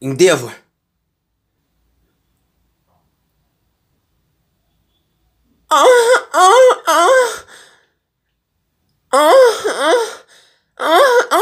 Endeavor. Ah, ah, ah. Ah, ah, ah, ah.